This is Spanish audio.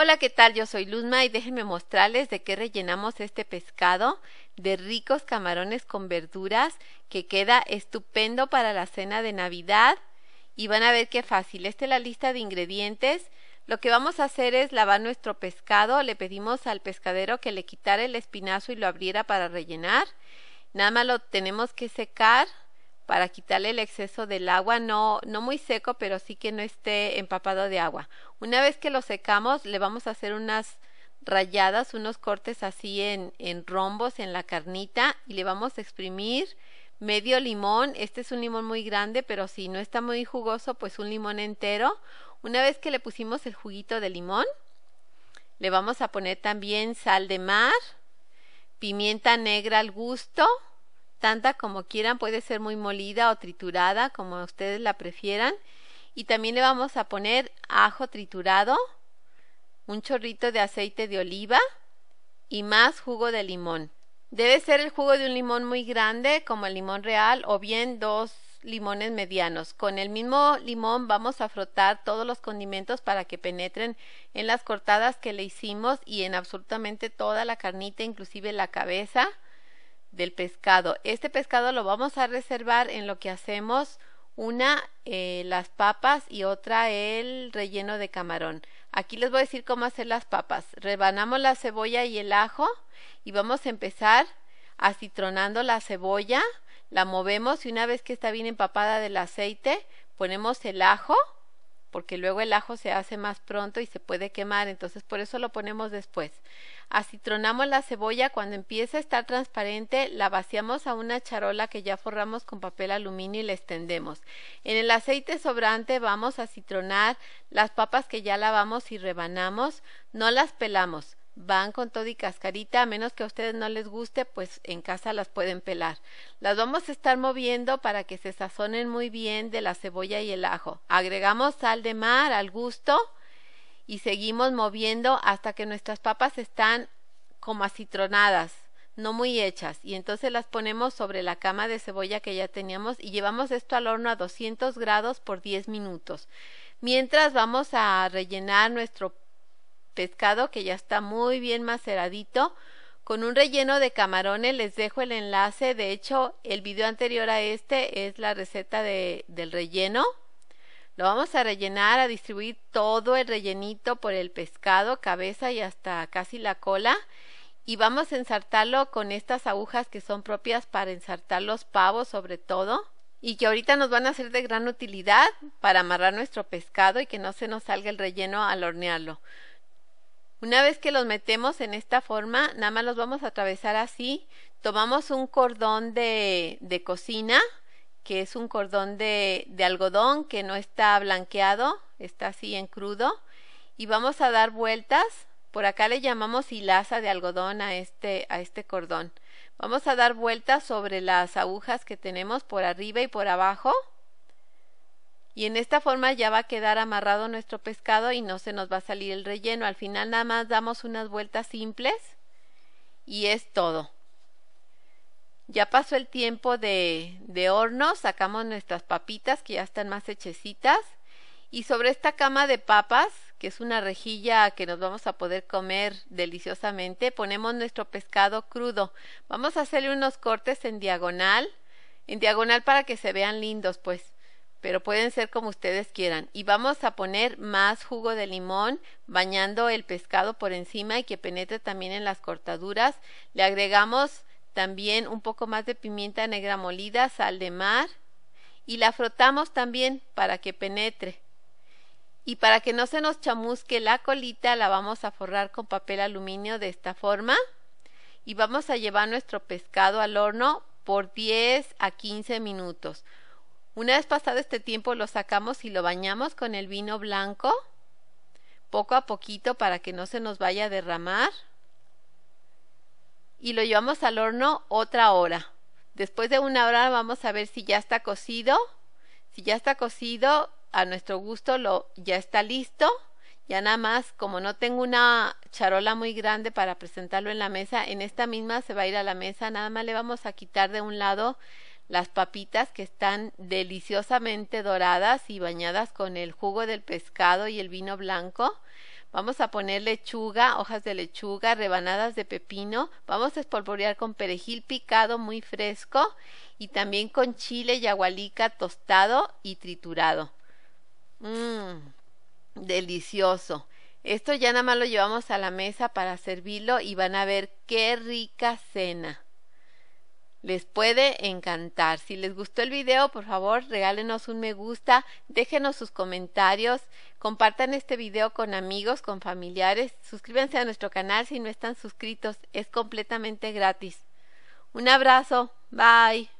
Hola, ¿qué tal? Yo soy Luzma y déjenme mostrarles de qué rellenamos este pescado de ricos camarones con verduras que queda estupendo para la cena de Navidad y van a ver qué fácil. Esta es la lista de ingredientes. Lo que vamos a hacer es lavar nuestro pescado. Le pedimos al pescadero que le quitara el espinazo y lo abriera para rellenar. Nada más lo tenemos que secar para quitarle el exceso del agua, no, no muy seco, pero sí que no esté empapado de agua. Una vez que lo secamos, le vamos a hacer unas rayadas, unos cortes así en, en rombos en la carnita y le vamos a exprimir medio limón. Este es un limón muy grande, pero si no está muy jugoso, pues un limón entero. Una vez que le pusimos el juguito de limón, le vamos a poner también sal de mar, pimienta negra al gusto, tanta como quieran, puede ser muy molida o triturada, como ustedes la prefieran. Y también le vamos a poner ajo triturado, un chorrito de aceite de oliva y más jugo de limón. Debe ser el jugo de un limón muy grande, como el limón real, o bien dos limones medianos. Con el mismo limón vamos a frotar todos los condimentos para que penetren en las cortadas que le hicimos y en absolutamente toda la carnita, inclusive la cabeza del pescado. Este pescado lo vamos a reservar en lo que hacemos una eh, las papas y otra el relleno de camarón. Aquí les voy a decir cómo hacer las papas. Rebanamos la cebolla y el ajo y vamos a empezar acitronando la cebolla, la movemos y una vez que está bien empapada del aceite, ponemos el ajo porque luego el ajo se hace más pronto y se puede quemar, entonces por eso lo ponemos después. Acitronamos la cebolla, cuando empieza a estar transparente, la vaciamos a una charola que ya forramos con papel aluminio y la extendemos. En el aceite sobrante vamos a citronar las papas que ya lavamos y rebanamos, no las pelamos van con todo y cascarita, a menos que a ustedes no les guste, pues en casa las pueden pelar. Las vamos a estar moviendo para que se sazonen muy bien de la cebolla y el ajo. Agregamos sal de mar al gusto y seguimos moviendo hasta que nuestras papas están como acitronadas, no muy hechas, y entonces las ponemos sobre la cama de cebolla que ya teníamos y llevamos esto al horno a 200 grados por 10 minutos. Mientras vamos a rellenar nuestro pescado que ya está muy bien maceradito con un relleno de camarones. Les dejo el enlace. De hecho, el video anterior a este es la receta de, del relleno. Lo vamos a rellenar, a distribuir todo el rellenito por el pescado, cabeza y hasta casi la cola. Y vamos a ensartarlo con estas agujas que son propias para ensartar los pavos sobre todo y que ahorita nos van a ser de gran utilidad para amarrar nuestro pescado y que no se nos salga el relleno al hornearlo. Una vez que los metemos en esta forma, nada más los vamos a atravesar así. Tomamos un cordón de, de cocina, que es un cordón de, de algodón que no está blanqueado, está así en crudo. Y vamos a dar vueltas. Por acá le llamamos hilaza de algodón a este, a este cordón. Vamos a dar vueltas sobre las agujas que tenemos por arriba y por abajo y en esta forma ya va a quedar amarrado nuestro pescado y no se nos va a salir el relleno. Al final nada más damos unas vueltas simples y es todo. Ya pasó el tiempo de, de horno, sacamos nuestras papitas que ya están más hechecitas y sobre esta cama de papas, que es una rejilla que nos vamos a poder comer deliciosamente, ponemos nuestro pescado crudo. Vamos a hacerle unos cortes en diagonal, en diagonal para que se vean lindos pues pero pueden ser como ustedes quieran. Y vamos a poner más jugo de limón bañando el pescado por encima y que penetre también en las cortaduras. Le agregamos también un poco más de pimienta negra molida, sal de mar y la frotamos también para que penetre. Y para que no se nos chamusque la colita la vamos a forrar con papel aluminio de esta forma y vamos a llevar nuestro pescado al horno por 10 a 15 minutos. Una vez pasado este tiempo lo sacamos y lo bañamos con el vino blanco, poco a poquito para que no se nos vaya a derramar. Y lo llevamos al horno otra hora. Después de una hora vamos a ver si ya está cocido. Si ya está cocido, a nuestro gusto lo ya está listo. Ya nada más, como no tengo una charola muy grande para presentarlo en la mesa, en esta misma se va a ir a la mesa, nada más le vamos a quitar de un lado las papitas que están deliciosamente doradas y bañadas con el jugo del pescado y el vino blanco. Vamos a poner lechuga, hojas de lechuga, rebanadas de pepino. Vamos a espolvorear con perejil picado muy fresco y también con chile y agualica tostado y triturado. Mmm, delicioso. Esto ya nada más lo llevamos a la mesa para servirlo y van a ver qué rica cena les puede encantar. Si les gustó el video, por favor, regálenos un me gusta, déjenos sus comentarios, compartan este video con amigos, con familiares, suscríbanse a nuestro canal si no están suscritos, es completamente gratis. Un abrazo, bye.